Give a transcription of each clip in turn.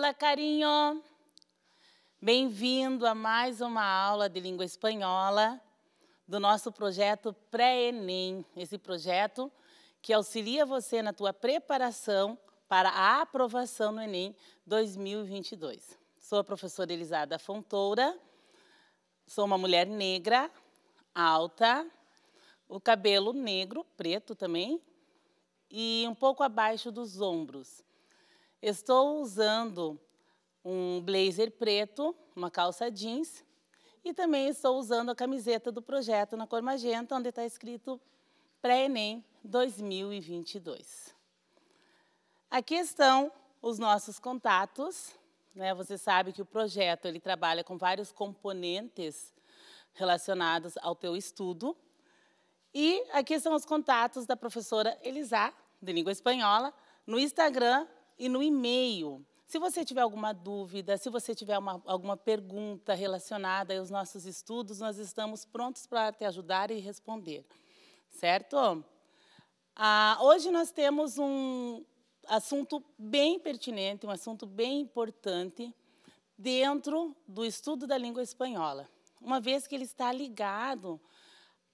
Olá, carinho! Bem-vindo a mais uma aula de língua espanhola do nosso projeto Pré-ENEM. Esse projeto que auxilia você na tua preparação para a aprovação no ENEM 2022. Sou a professora Elisada Fontoura, sou uma mulher negra, alta, o cabelo negro, preto também, e um pouco abaixo dos ombros. Estou usando um blazer preto, uma calça jeans e também estou usando a camiseta do projeto na cor magenta, onde está escrito Pré-ENEM 2022. Aqui estão os nossos contatos. Né? Você sabe que o projeto ele trabalha com vários componentes relacionados ao teu estudo. E aqui são os contatos da professora Elisá, de língua espanhola, no Instagram e no e-mail. Se você tiver alguma dúvida, se você tiver uma, alguma pergunta relacionada aos nossos estudos, nós estamos prontos para te ajudar e responder, certo? Ah, hoje nós temos um assunto bem pertinente, um assunto bem importante dentro do estudo da língua espanhola, uma vez que ele está ligado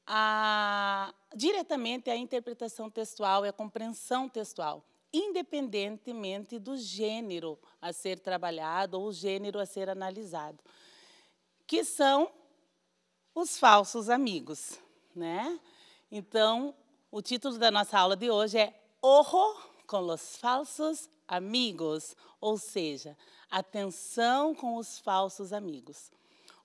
a, diretamente à interpretação textual e à compreensão textual independentemente do gênero a ser trabalhado ou o gênero a ser analisado, que são os falsos amigos, né? Então, o título da nossa aula de hoje é Ojo com os falsos amigos, ou seja, atenção com os falsos amigos.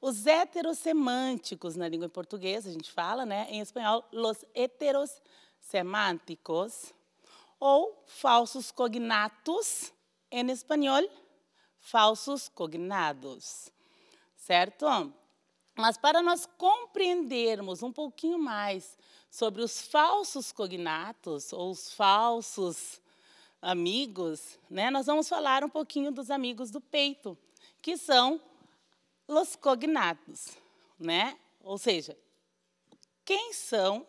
Os heterosemânticos na língua portuguesa, a gente fala, né? Em espanhol, los heterosemânticos, ou falsos cognatos, em espanhol, falsos cognados, certo? Mas para nós compreendermos um pouquinho mais sobre os falsos cognatos ou os falsos amigos, né, nós vamos falar um pouquinho dos amigos do peito, que são os cognatos, né? Ou seja, quem são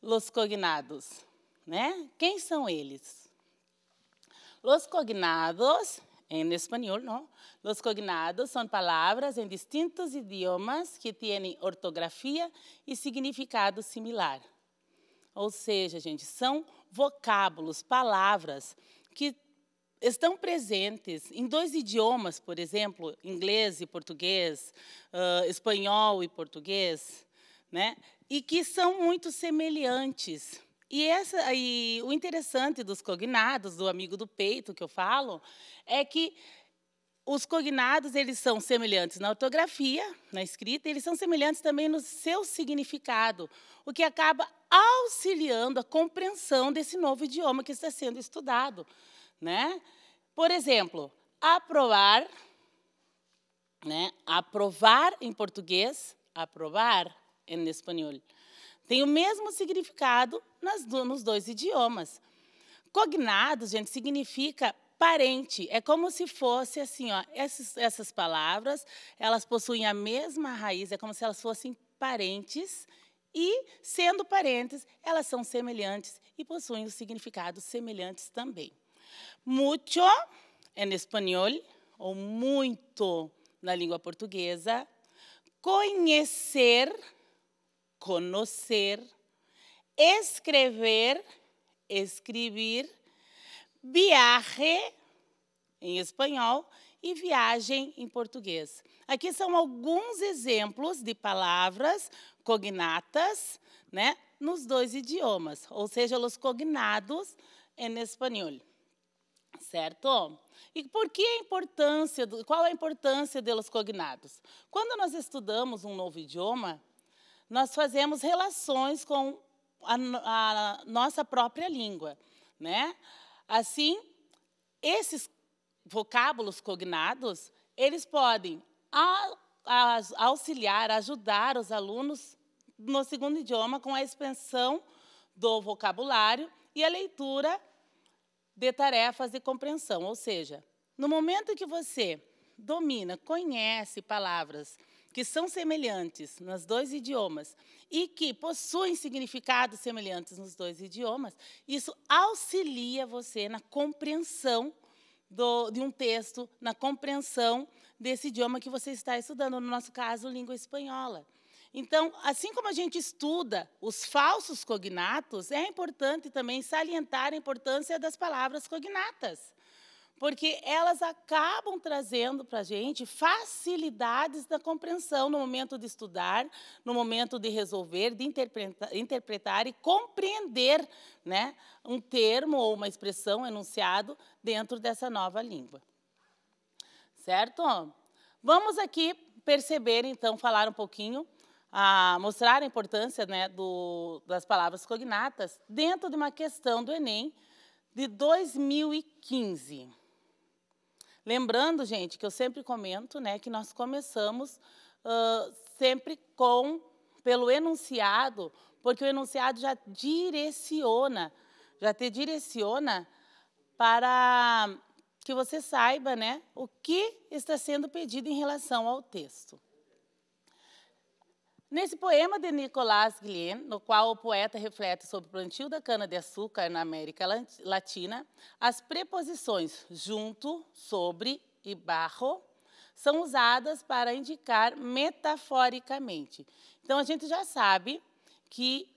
os cognados? né? Quem são eles? Los cognados, em espanhol, não? Los cognados são palavras em distintos idiomas que têm ortografia e significado similar. Ou seja, gente, são vocábulos, palavras que estão presentes em dois idiomas, por exemplo, inglês e português, uh, espanhol e português, né? e que são muito semelhantes. E, essa, e o interessante dos cognados, do amigo do peito que eu falo, é que os cognados eles são semelhantes na ortografia, na escrita, e eles são semelhantes também no seu significado, o que acaba auxiliando a compreensão desse novo idioma que está sendo estudado, né? Por exemplo, aprovar, né? Aprovar em português, aprovar em espanhol. Tem o mesmo significado nas, nos dois idiomas. Cognados, gente, significa parente. É como se fosse assim, ó, essas, essas palavras, elas possuem a mesma raiz, é como se elas fossem parentes e, sendo parentes, elas são semelhantes e possuem os significados semelhantes também. Mucho, em espanhol, ou muito na língua portuguesa. Conhecer, conocer, escrever, escrever, viaje em espanhol e viagem em português. Aqui são alguns exemplos de palavras cognatas, né, nos dois idiomas, ou seja, os cognados em espanhol. Certo? E por que a importância, qual a importância los cognados? Quando nós estudamos um novo idioma, nós fazemos relações com a, a nossa própria língua. Né? Assim, esses vocábulos cognados, eles podem auxiliar, ajudar os alunos no segundo idioma com a expansão do vocabulário e a leitura de tarefas de compreensão. Ou seja, no momento que você domina, conhece palavras que são semelhantes nos dois idiomas e que possuem significados semelhantes nos dois idiomas, isso auxilia você na compreensão do, de um texto, na compreensão desse idioma que você está estudando, no nosso caso, língua espanhola. Então, assim como a gente estuda os falsos cognatos, é importante também salientar a importância das palavras cognatas porque elas acabam trazendo para a gente facilidades da compreensão no momento de estudar, no momento de resolver, de interpretar, interpretar e compreender né, um termo ou uma expressão enunciado dentro dessa nova língua. Certo? Vamos aqui perceber, então, falar um pouquinho, a mostrar a importância né, do, das palavras cognatas dentro de uma questão do Enem de 2015. Lembrando, gente, que eu sempre comento, né, que nós começamos uh, sempre com pelo enunciado, porque o enunciado já direciona, já te direciona para que você saiba, né, o que está sendo pedido em relação ao texto. Nesse poema de Nicolas Guilhem, no qual o poeta reflete sobre o plantio da cana-de-açúcar na América Latina, as preposições junto, sobre e barro são usadas para indicar metaforicamente. Então, a gente já sabe que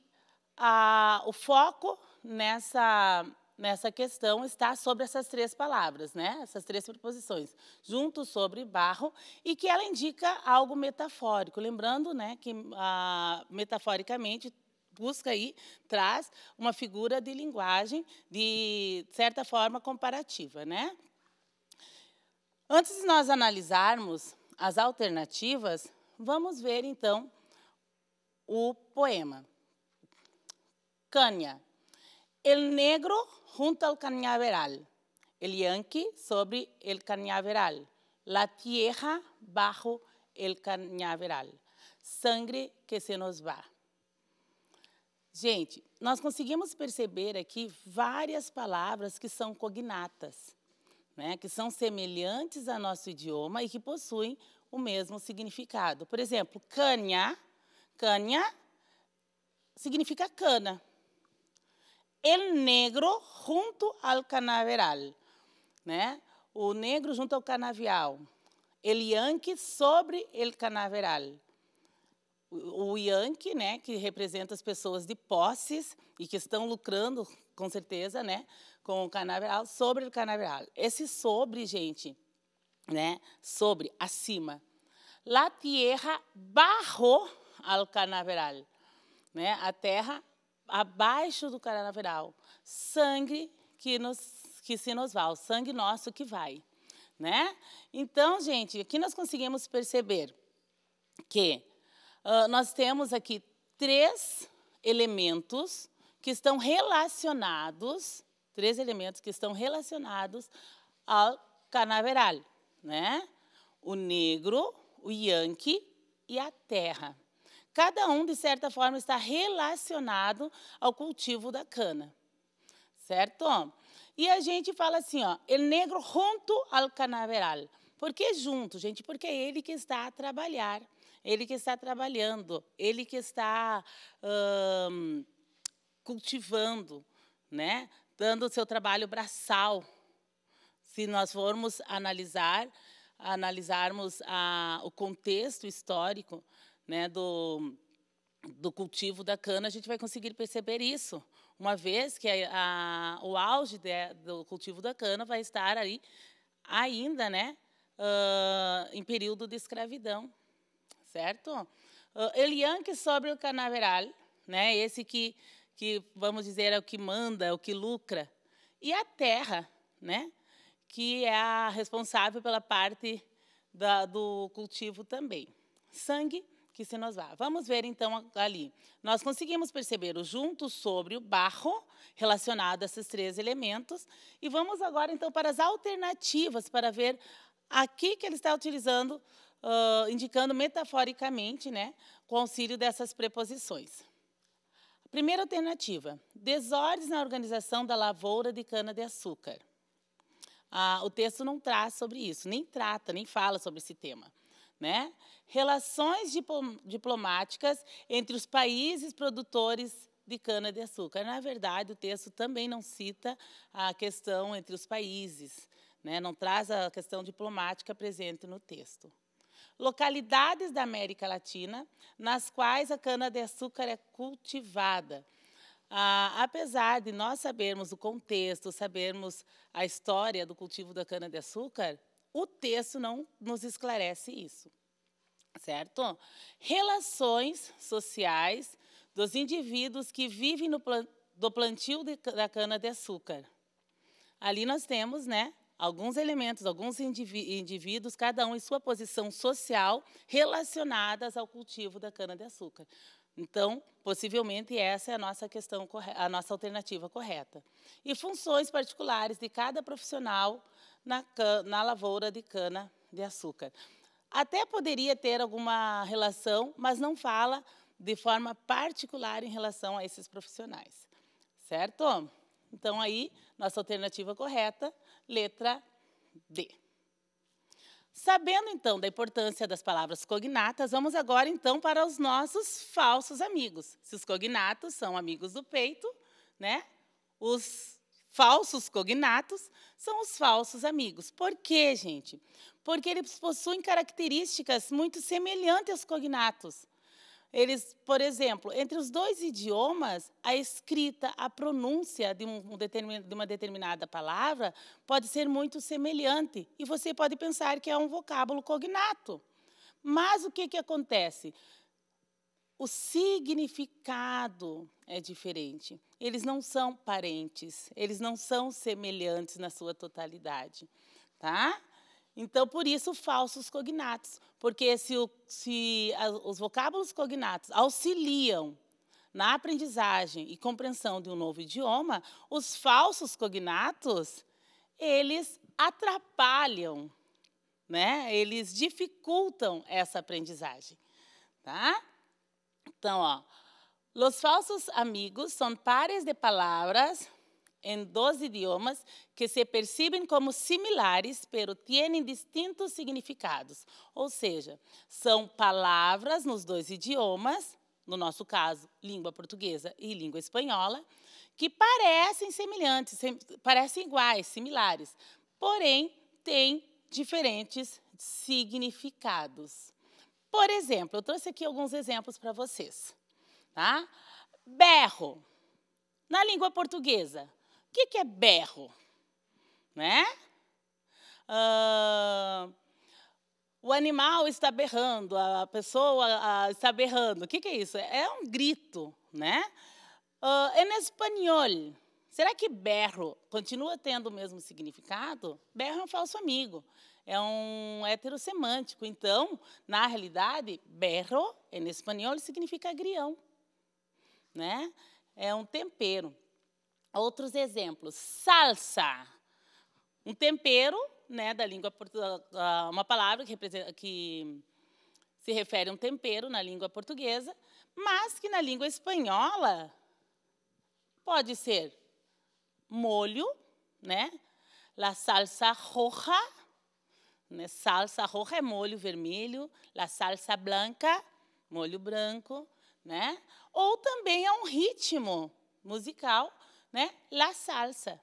ah, o foco nessa nessa questão está sobre essas três palavras, né? essas três preposições, junto, sobre, barro, e que ela indica algo metafórico. Lembrando né, que, ah, metaforicamente, busca aí, traz uma figura de linguagem, de certa forma, comparativa. Né? Antes de nós analisarmos as alternativas, vamos ver, então, o poema. Cânia, El negro junto al cañaveral, el Yankee sobre el cañaveral, la tierra bajo el cañaveral, sangre que se nos va. Gente, nós conseguimos perceber aqui várias palavras que são cognatas, né, que são semelhantes ao nosso idioma e que possuem o mesmo significado. Por exemplo, canha, canha significa cana el negro junto ao canaveral, né? O negro junto ao canavial. El yankee sobre el canaveral. O, yankee, né, que representa as pessoas de posses e que estão lucrando, com certeza, né, com o canaveral, sobre o canaveral. Esse sobre, gente, né, sobre, acima. La tierra barrou al canaveral, né? A terra abaixo do canaveral, sangue que, nos, que se nos vai, o sangue nosso que vai. Né? Então, gente, aqui nós conseguimos perceber que uh, nós temos aqui três elementos que estão relacionados, três elementos que estão relacionados ao canaveral, né? O negro, o yankee e a terra. Cada um, de certa forma, está relacionado ao cultivo da cana. Certo? E a gente fala assim, ó, el negro junto al canaveral. Por que junto, gente? Porque é ele que está a trabalhar, ele que está trabalhando, ele que está hum, cultivando, né? dando o seu trabalho braçal. Se nós formos analisar, analisarmos a, o contexto histórico, né, do, do cultivo da cana, a gente vai conseguir perceber isso, uma vez que a, a, o auge de, do cultivo da cana vai estar aí ainda, né, uh, em período de escravidão, certo? Uh, Elianque sobre o canaveral, né, esse que, que vamos dizer é o que manda, é o que lucra, e a terra, né, que é a responsável pela parte da, do cultivo também. Sangue que se nos vá. Vamos ver então ali. Nós conseguimos perceber o junto, sobre, o barro, relacionado a esses três elementos. E vamos agora então para as alternativas, para ver aqui que ele está utilizando, uh, indicando metaforicamente, né, com auxílio dessas preposições. Primeira alternativa: desordens na organização da lavoura de cana-de-açúcar. Ah, o texto não traz sobre isso, nem trata, nem fala sobre esse tema né? Relações diplomáticas entre os países produtores de cana-de-açúcar. Na verdade, o texto também não cita a questão entre os países, né? não traz a questão diplomática presente no texto. Localidades da América Latina nas quais a cana-de-açúcar é cultivada. Ah, apesar de nós sabermos o contexto, sabermos a história do cultivo da cana-de-açúcar, o texto não nos esclarece isso, certo? Relações sociais dos indivíduos que vivem no do plantio de, da cana-de-açúcar. Ali nós temos, né, alguns elementos, alguns indivíduos, cada um em sua posição social, relacionadas ao cultivo da cana-de-açúcar. Então, possivelmente, essa é a nossa questão, a nossa alternativa correta. E funções particulares de cada profissional na, na lavoura de cana de açúcar. Até poderia ter alguma relação, mas não fala de forma particular em relação a esses profissionais, certo? Então, aí, nossa alternativa correta, letra D. Sabendo, então, da importância das palavras cognatas, vamos agora, então, para os nossos falsos amigos. Se os cognatos são amigos do peito, né? Os falsos cognatos são os falsos amigos. Por quê, gente? Porque eles possuem características muito semelhantes aos cognatos. Eles, por exemplo, entre os dois idiomas, a escrita, a pronúncia de, um de, uma determinada palavra pode ser muito semelhante e você pode pensar que é um vocábulo cognato. Mas o que, que acontece? O significado é diferente. Eles não são parentes, eles não são semelhantes na sua totalidade, tá? Então, por isso, falsos cognatos, porque se, o, se a, os vocábulos cognatos auxiliam na aprendizagem e compreensão de um novo idioma, os falsos cognatos, eles atrapalham, né? eles dificultam essa aprendizagem. Tá? Então, ó, Los falsos amigos são pares de palavras em dois idiomas que se percebem como similares, pero têm distintos significados. Ou seja, são palavras nos dois idiomas, no nosso caso, língua portuguesa e língua espanhola, que parecem semelhantes, parecem iguais, similares, porém têm diferentes significados. Por exemplo, eu trouxe aqui alguns exemplos para vocês. Tá? Berro. Na língua portuguesa, o que, que é berro? Né? Uh, o animal está berrando, a pessoa uh, está berrando. O que, que é isso? É um grito, né? Uh, ah, em espanhol, será que berro continua tendo o mesmo significado? Berro é um falso amigo, é um semântico Então, na realidade, berro, em espanhol, significa grião né? É um tempero. Outros exemplos: salsa, um tempero, né, da língua ah, uma palavra que, que se refere a um tempero na língua portuguesa, mas que na língua espanhola pode ser molho, né? La salsa roja, né? Salsa roja é molho vermelho, la salsa branca, molho branco, né? ou também a um ritmo musical, né? La salsa.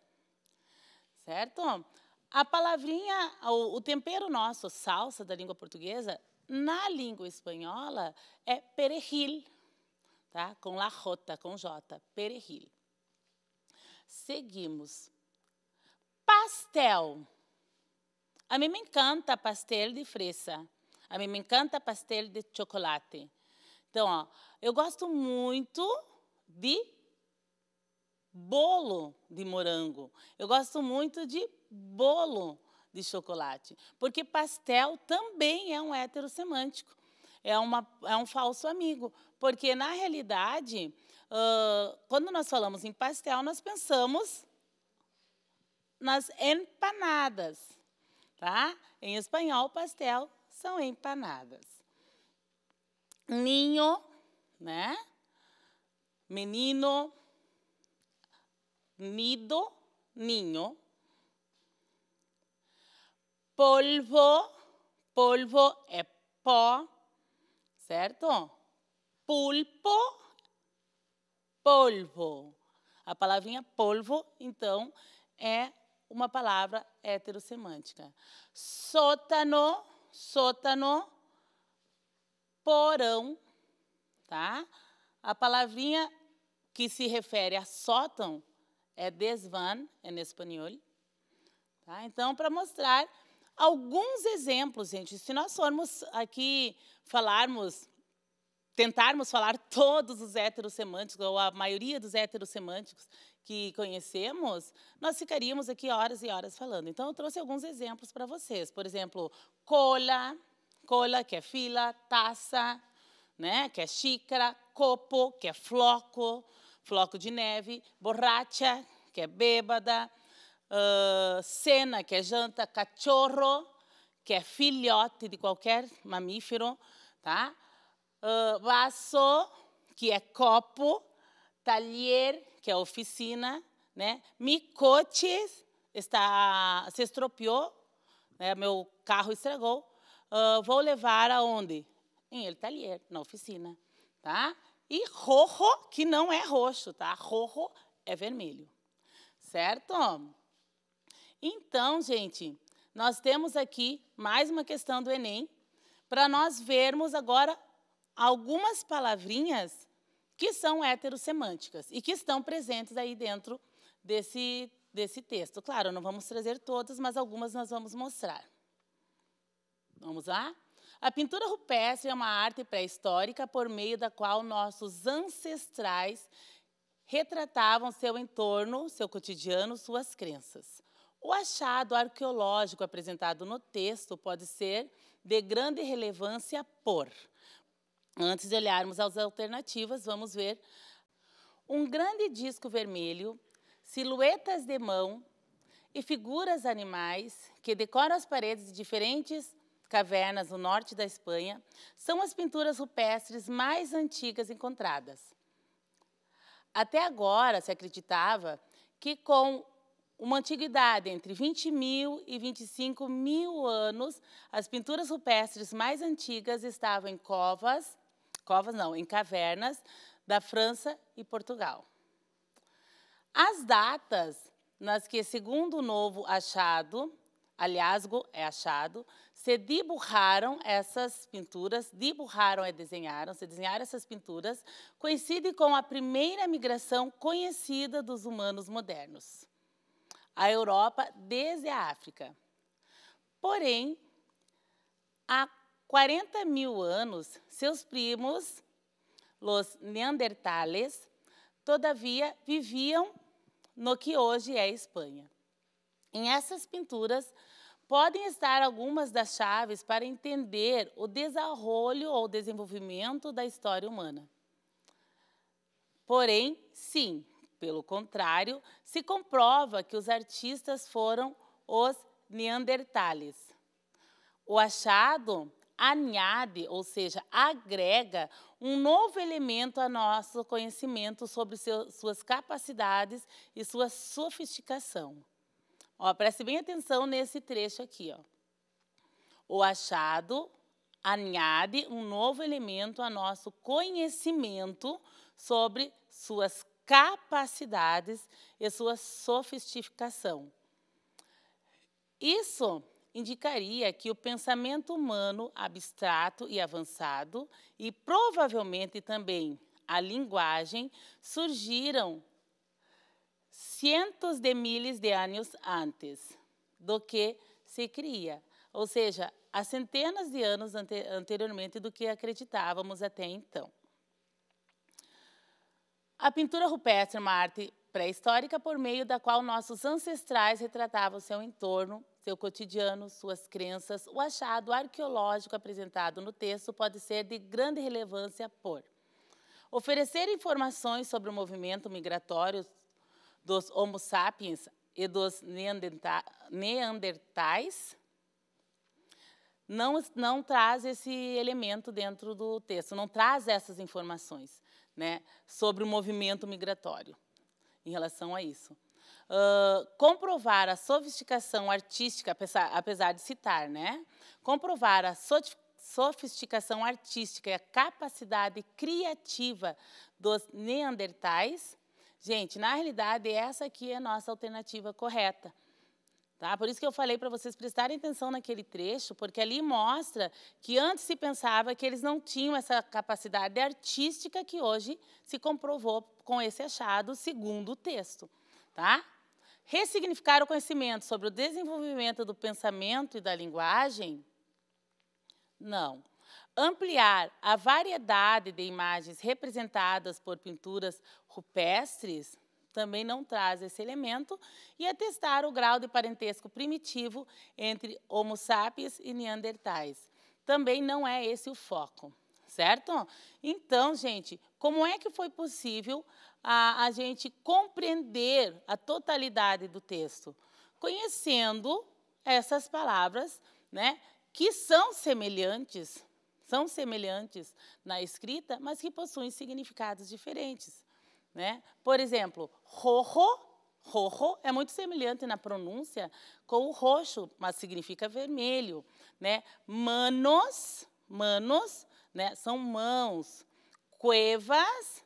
Certo? A palavrinha, o, o tempero nosso, salsa da língua portuguesa, na língua espanhola é perejil, tá? Com la rota, com j, perejil. Seguimos. Pastel. A mim me encanta pastel de fresa. A mim me encanta pastel de chocolate. Então, ó, eu gosto muito de bolo de morango. Eu gosto muito de bolo de chocolate, porque pastel também é um heterosemântico. É, uma, é um falso amigo, porque na realidade, uh, quando nós falamos em pastel, nós pensamos nas empanadas, tá? Em espanhol, pastel são empanadas. Ninho, né? Menino, nido, ninho. Polvo, polvo é pó, certo? Pulpo, polvo. A palavrinha polvo, então, é uma palavra heterosemântica. Sótano, sótano porão, tá? A palavrinha que se refere a sótão é desvan, é em espanhol. Tá? Então, para mostrar alguns exemplos, gente, se nós formos aqui falarmos, tentarmos falar todos os heterossemânticos, ou a maioria dos heterossemânticos que conhecemos, nós ficaríamos aqui horas e horas falando. Então, eu trouxe alguns exemplos para vocês. Por exemplo, cola, cola, que é fila, taça, né? que é xícara, copo, que é floco, floco de neve, borracha, que é bêbada, uh, cena, que é janta, cachorro, que é filhote de qualquer mamífero, tá? Uh, vaso, que é copo, talher, que é oficina, né? Micotes, está, se estropiou, né? meu carro estragou. Uh, vou levar aonde? Em El Talier, tá é na oficina. Tá? E rojo, que não é roxo, tá? Rojo é vermelho. Certo? Então, gente, nós temos aqui mais uma questão do Enem para nós vermos agora algumas palavrinhas que são heterosemânticas e que estão presentes aí dentro desse, desse texto. Claro, não vamos trazer todas, mas algumas nós vamos mostrar. Vamos lá? A pintura rupestre é uma arte pré-histórica por meio da qual nossos ancestrais retratavam seu entorno, seu cotidiano, suas crenças. O achado arqueológico apresentado no texto pode ser de grande relevância por. Antes de olharmos as alternativas, vamos ver um grande disco vermelho, silhuetas de mão e figuras animais que decoram as paredes de diferentes cavernas no norte da Espanha, são as pinturas rupestres mais antigas encontradas. Até agora, se acreditava que com uma antiguidade entre 20 mil e 25 mil anos, as pinturas rupestres mais antigas estavam em covas, covas não, em cavernas da França e Portugal. As datas nas que, segundo o novo achado, Aliasgo é achado. Se deburraram essas pinturas, deburraram é desenharam, se desenharam essas pinturas, coincide com a primeira migração conhecida dos humanos modernos. A Europa desde a África. Porém, há 40 mil anos, seus primos, os neandertales, todavia viviam no que hoje é Espanha. Em essas pinturas, podem estar algumas das chaves para entender o desarrolho ou desenvolvimento da história humana. Porém, sim, pelo contrário, se comprova que os artistas foram os neandertales. O achado añade, ou seja, agrega um novo elemento a nosso conhecimento sobre seu, suas capacidades e sua sofisticação. Ó, preste bem atenção nesse trecho aqui. Ó. O achado añade um novo elemento a nosso conhecimento sobre suas capacidades e sua sofisticação. Isso indicaria que o pensamento humano abstrato e avançado, e provavelmente também a linguagem, surgiram cientos de milhares de anos antes do que se cria, ou seja, há centenas de anos ante, anteriormente do que acreditávamos até então. A pintura rupestre é uma arte pré-histórica por meio da qual nossos ancestrais retratavam seu entorno, seu cotidiano, suas crenças. O achado arqueológico apresentado no texto pode ser de grande relevância por oferecer informações sobre o movimento migratório dos Homo sapiens e dos neandertais, não, não traz esse elemento dentro do texto, não traz essas informações né, sobre o movimento migratório em relação a isso. Uh, comprovar a sofisticação artística, apesar, de citar, né? Comprovar a sofisticação artística e a capacidade criativa dos neandertais Gente, na realidade, essa aqui é a nossa alternativa correta. Tá? Por isso que eu falei para vocês prestarem atenção naquele trecho, porque ali mostra que antes se pensava que eles não tinham essa capacidade artística que hoje se comprovou com esse achado, segundo o texto. Tá? Ressignificar o conhecimento sobre o desenvolvimento do pensamento e da linguagem? Não ampliar a variedade de imagens representadas por pinturas rupestres também não traz esse elemento, e atestar o grau de parentesco primitivo entre Homo sapiens e Neandertais. Também não é esse o foco, certo? Então, gente, como é que foi possível a, a gente compreender a totalidade do texto? Conhecendo essas palavras, né, que são semelhantes são semelhantes na escrita, mas que possuem significados diferentes. Né? Por exemplo, rojo, rojo é muito semelhante na pronúncia com o roxo, mas significa vermelho. Né? Manos, manos né, são mãos. Cuevas,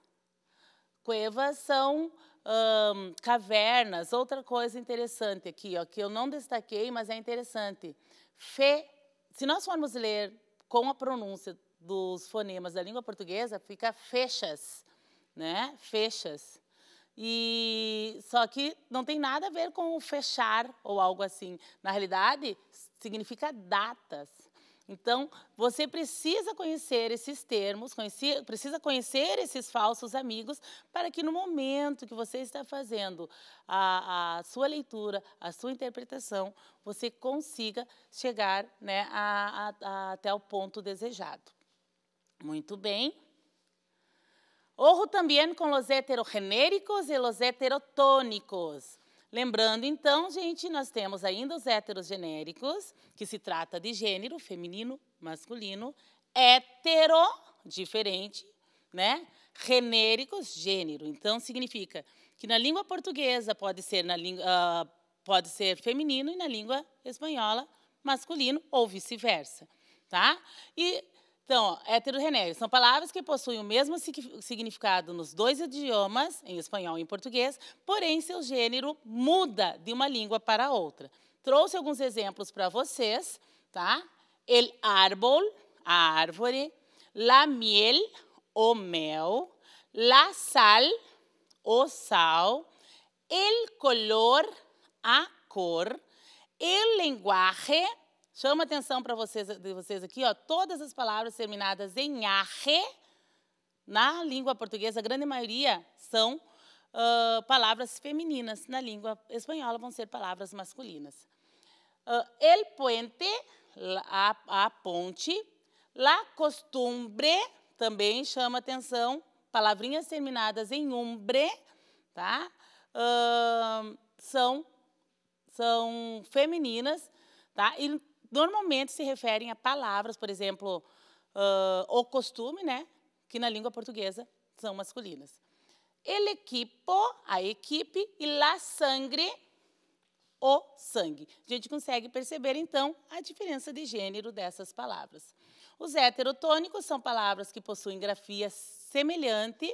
cuevas são hum, cavernas. Outra coisa interessante aqui, ó, que eu não destaquei, mas é interessante. Fe, se nós formos ler com a pronúncia dos fonemas da língua portuguesa fica fechas, né? Fechas. E só que não tem nada a ver com fechar ou algo assim. Na realidade, significa datas. Então, você precisa conhecer esses termos, conhecer, precisa conhecer esses falsos amigos, para que no momento que você está fazendo a, a sua leitura, a sua interpretação, você consiga chegar né, a, a, até o ponto desejado. Muito bem. Ojo também com os heterogenéricos e os heterotônicos. Lembrando, então, gente, nós temos ainda os héteros genéricos, que se trata de gênero feminino, masculino, hetero, diferente, né? Genéricos, gênero. Então, significa que na língua portuguesa pode ser, na língua, uh, pode ser feminino e na língua espanhola masculino ou vice-versa, tá? E então, heterogêneo são palavras que possuem o mesmo significado nos dois idiomas, em espanhol e em português, porém seu gênero muda de uma língua para outra. Trouxe alguns exemplos para vocês, tá? El árbol, a árvore, la miel, o mel, la sal, o sal, el color, a cor, el lenguaje, Chama atenção para vocês, vocês aqui, ó, todas as palavras terminadas em arre, na língua portuguesa, a grande maioria são uh, palavras femininas. Na língua espanhola vão ser palavras masculinas. Uh, el puente, a, a ponte. La costumbre, também chama atenção. Palavrinhas terminadas em umbre, tá? Uh, são, são femininas, tá? E normalmente se referem a palavras, por exemplo, uh, o costume, né? Que na língua portuguesa são masculinas. El equipo, a equipe, e la sangre, o sangue. A gente consegue perceber, então, a diferença de gênero dessas palavras. Os heterotônicos são palavras que possuem grafia semelhante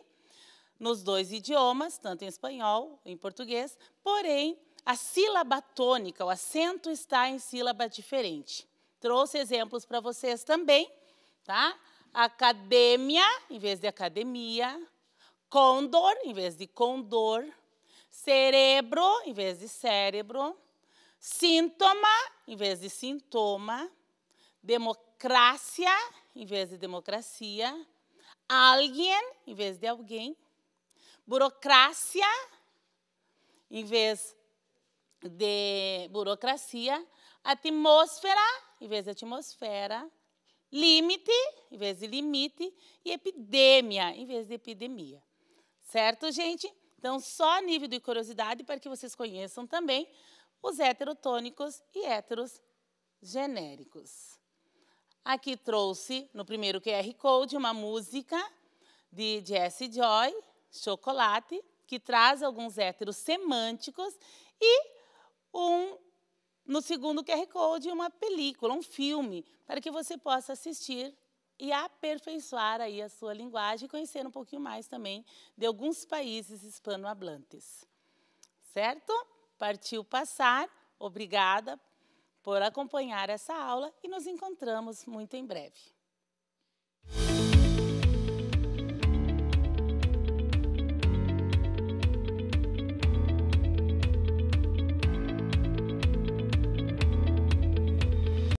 nos dois idiomas, tanto em espanhol em português, porém a sílaba tônica, o acento está em sílaba diferente. Trouxe exemplos para vocês também, tá? Academia, em vez de academia. Condor, em vez de condor. Cerebro, em vez de cérebro. Sintoma, em vez de sintoma. Democracia, em vez de democracia. Alguém, em vez de alguém. Burocracia, em vez de burocracia, atmosfera, em vez de atmosfera, limite, em vez de limite, e epidemia, em vez de epidemia. Certo, gente? Então, só nível de curiosidade para que vocês conheçam também os heterotônicos e heteros genéricos. Aqui trouxe, no primeiro QR Code, uma música de Jesse Joy, Chocolate, que traz alguns héteros semânticos e um no segundo QR Code uma película, um filme, para que você possa assistir e aperfeiçoar aí a sua linguagem e conhecer um pouquinho mais também de alguns países hispanohablantes. Certo? Partiu passar. Obrigada por acompanhar essa aula e nos encontramos muito em breve.